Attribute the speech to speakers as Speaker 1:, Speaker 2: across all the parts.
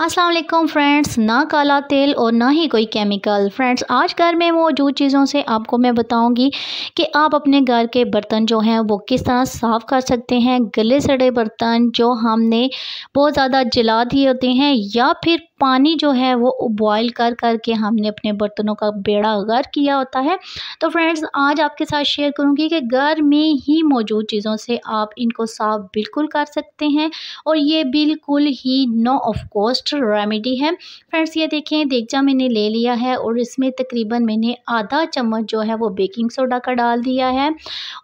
Speaker 1: Aslam friends ना काला तेल और ना ही कोई केमिकल फ्रेंड्स आज घर में मौजूद चीज़ों से आपको मैं बताऊंगी कि आप अपने घर के बर्तन जो हैं वो किस तरह साफ़ कर सकते हैं गले सड़े बर्तन जो हमने बहुत ज़्यादा जला दिए होते हैं या फिर पानी जो है वो बॉयल कर करके हमने अपने बर्तनों का बेड़ा गर किया होता है तो फ्रेंड्स आज आपके साथ शेयर करूँगी कि घर में ही मौजूद चीज़ों से आप इनको साफ बिल्कुल कर सकते हैं और ये बिल्कुल ही नो ऑफ कॉस्ट रेमेडी है फ्रेंड्स ये देखें देखा मैंने ले लिया है और इसमें तकरीबन मैंने आधा चम्मच जो है वो बेकिंग सोडा का डाल दिया है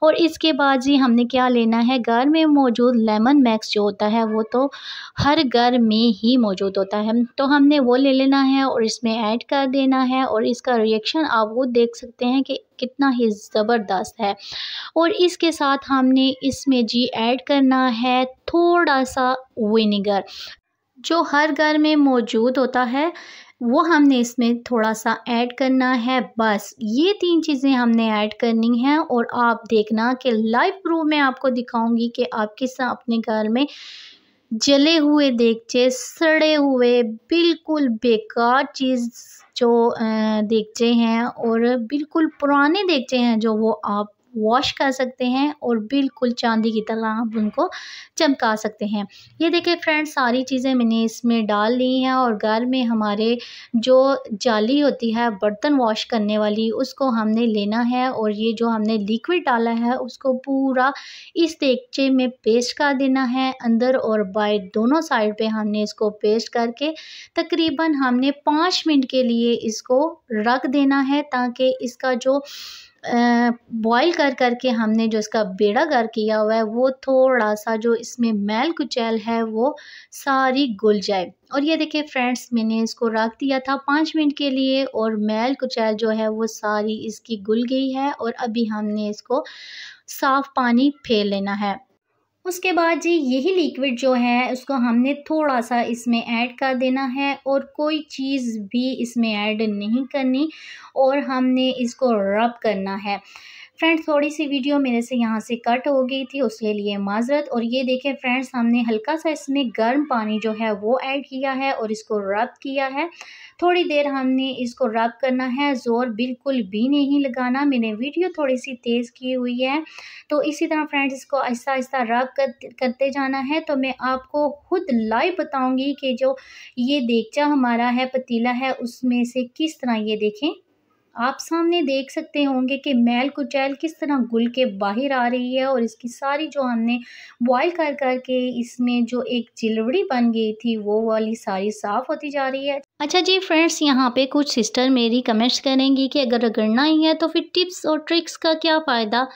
Speaker 1: और इसके बाद जी हमने क्या लेना है घर में मौजूद लेमन मैक्स जो होता है वो तो हर घर में ही मौजूद होता है तो तो हमने वो ले लेना है और इसमें ऐड कर देना है और इसका रिएक्शन आप वो देख सकते हैं कि कितना ही ज़बरदस्त है और इसके साथ हमने इसमें जी ऐड करना है थोड़ा सा विनीगर जो हर घर में मौजूद होता है वो हमने इसमें थोड़ा सा ऐड करना है बस ये तीन चीज़ें हमने ऐड करनी हैं और आप देखना कि लाइव प्रूफ में आपको दिखाऊंगी कि आप किस अपने घर में जले हुए देखचे सड़े हुए बिल्कुल बेकार चीज़ जो देखचे हैं और बिल्कुल पुराने देखचे हैं जो वो आप वॉश कर सकते हैं और बिल्कुल चांदी की तरह आप उनको चमका सकते हैं ये देखिए फ्रेंड्स सारी चीज़ें मैंने इसमें डाल ली हैं और घर में हमारे जो जाली होती है बर्तन वॉश करने वाली उसको हमने लेना है और ये जो हमने लिक्विड डाला है उसको पूरा इस देगचे में पेस्ट कर देना है अंदर और बाइट दोनों साइड पे हमने इसको पेस्ट करके तकरीबन हमने पाँच मिनट के लिए इसको रख देना है ताकि इसका जो बॉईल कर करके हमने जो इसका बेड़ा गर किया हुआ है वो थोड़ा सा जो इसमें मैल कुचैल है वो सारी गुल जाए और ये देखिए फ्रेंड्स मैंने इसको रख दिया था पाँच मिनट के लिए और मैल कुचैल जो है वो सारी इसकी गुल गई है और अभी हमने इसको साफ़ पानी फेर लेना है उसके बाद जी यही लिक्विड जो है उसको हमने थोड़ा सा इसमें ऐड कर देना है और कोई चीज़ भी इसमें ऐड नहीं करनी और हमने इसको रब करना है फ्रेंड्स थोड़ी सी वीडियो मेरे से यहाँ से कट हो गई थी उसके लिए माजरत और ये देखें फ्रेंड्स हमने हल्का सा इसमें गर्म पानी जो है वो ऐड किया है और इसको रब किया है थोड़ी देर हमने इसको रब करना है ज़ोर बिल्कुल भी नहीं लगाना मैंने वीडियो थोड़ी सी तेज़ की हुई है तो इसी तरह फ्रेंड्स इसको आहिस्ता आहिस्ता रब करते जाना है तो मैं आपको खुद लाइव बताऊँगी कि जो ये देगचा हमारा है पतीला है उसमें से किस तरह ये देखें आप सामने देख सकते होंगे कि मैल कुचैल किस तरह गुल के बाहर आ रही है और इसकी सारी जो हमने बॉयल कर कर के इसमें जो एक चिलवड़ी बन गई थी वो वाली सारी साफ़ होती जा रही है अच्छा जी फ्रेंड्स यहाँ पे कुछ सिस्टर मेरी कमेंट्स करेंगी कि अगर रगड़ना ही है तो फिर टिप्स और ट्रिक्स का क्या फ़ायदा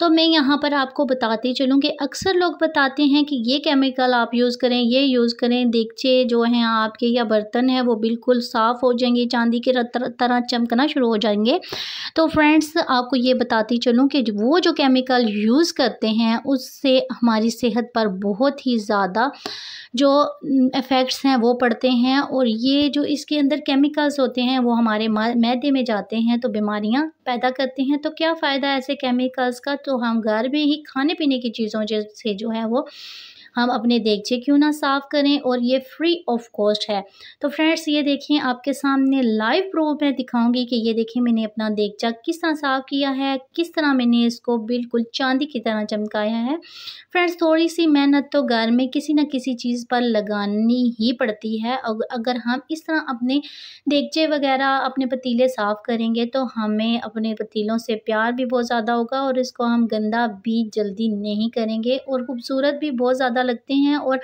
Speaker 1: तो मैं यहाँ पर आपको बताती चलूँ कि अक्सर लोग बताते हैं कि ये केमिकल आप यूज़ करें ये यूज़ करें देखिए जो हैं आपके या बर्तन है वो बिल्कुल साफ़ हो जाएंगे चांदी के तरह चमकना शुरू हो जाए जाएंगे तो फ्रेंड्स आपको ये बताती चलूँ कि वो जो केमिकल यूज़ करते हैं उससे हमारी सेहत पर बहुत ही ज़्यादा जो इफ़ेक्ट्स हैं वो पड़ते हैं और ये जो इसके अंदर केमिकल्स होते हैं वो हमारे मैदे में जाते हैं तो बीमारियाँ पैदा करते हैं तो क्या फ़ायदा ऐसे केमिकल्स का तो हम घर में ही खाने पीने की चीज़ों जैसे जो है वो हम अपने देगचे क्यों ना साफ़ करें और ये फ्री ऑफ कॉस्ट है तो फ्रेंड्स ये देखें आपके सामने लाइव प्रूफ में दिखाऊंगी कि ये देखें मैंने अपना देगचा किस तरह साफ़ किया है किस तरह मैंने इसको बिल्कुल चांदी की तरह चमकाया है फ्रेंड्स थोड़ी सी मेहनत तो घर में किसी न किसी चीज़ पर लगानी ही पड़ती है अगर हम इस तरह अपने देगचे वगैरह अपने पतीले साफ़ करेंगे तो हमें अपने पतीलों से प्यार भी बहुत ज़्यादा होगा और इसको हम गंदा भी जल्दी नहीं करेंगे और खूबसूरत भी बहुत ज़्यादा लगते हैं और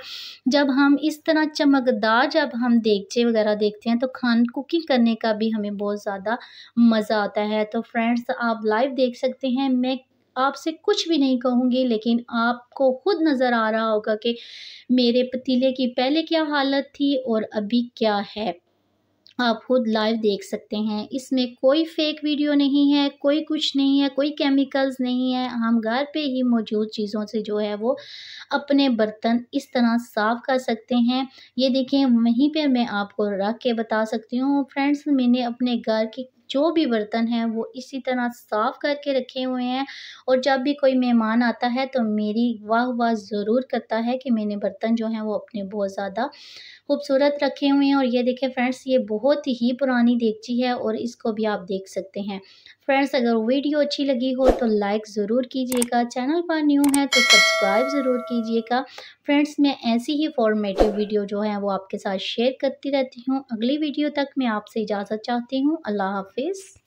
Speaker 1: जब हम इस तरह चमकदार जब हम देगचे वगैरह देखते हैं तो खान कुकिंग करने का भी हमें बहुत ज़्यादा मज़ा आता है तो फ्रेंड्स आप लाइव देख सकते हैं मैं आपसे कुछ भी नहीं कहूँगी लेकिन आपको खुद नज़र आ रहा होगा कि मेरे पतीले की पहले क्या हालत थी और अभी क्या है आप खुद लाइव देख सकते हैं इसमें कोई फेक वीडियो नहीं है कोई कुछ नहीं है कोई केमिकल्स नहीं है हम घर पे ही मौजूद चीज़ों से जो है वो अपने बर्तन इस तरह साफ़ कर सकते हैं ये देखें वहीं पे मैं आपको रख के बता सकती हूँ फ्रेंड्स मैंने अपने घर की जो भी बर्तन हैं वो इसी तरह साफ़ करके रखे हुए हैं और जब भी कोई मेहमान आता है तो मेरी वाह वाह ज़रूर करता है कि मैंने बर्तन जो हैं वो अपने बहुत ज़्यादा खूबसूरत रखे हुए हैं और ये देखें फ्रेंड्स ये बहुत ही पुरानी देखची है और इसको भी आप देख सकते हैं फ्रेंड्स अगर वीडियो अच्छी लगी हो तो लाइक ज़रूर कीजिएगा चैनल पर न्यू है तो सब्सक्राइब ज़रूर कीजिएगा फ्रेंड्स मैं ऐसी ही फॉर्मेटिव वीडियो जो है वो आपके साथ शेयर करती रहती हूँ अगली वीडियो तक मैं आपसे इजाज़त चाहती हूँ अल्लाह हाफिज़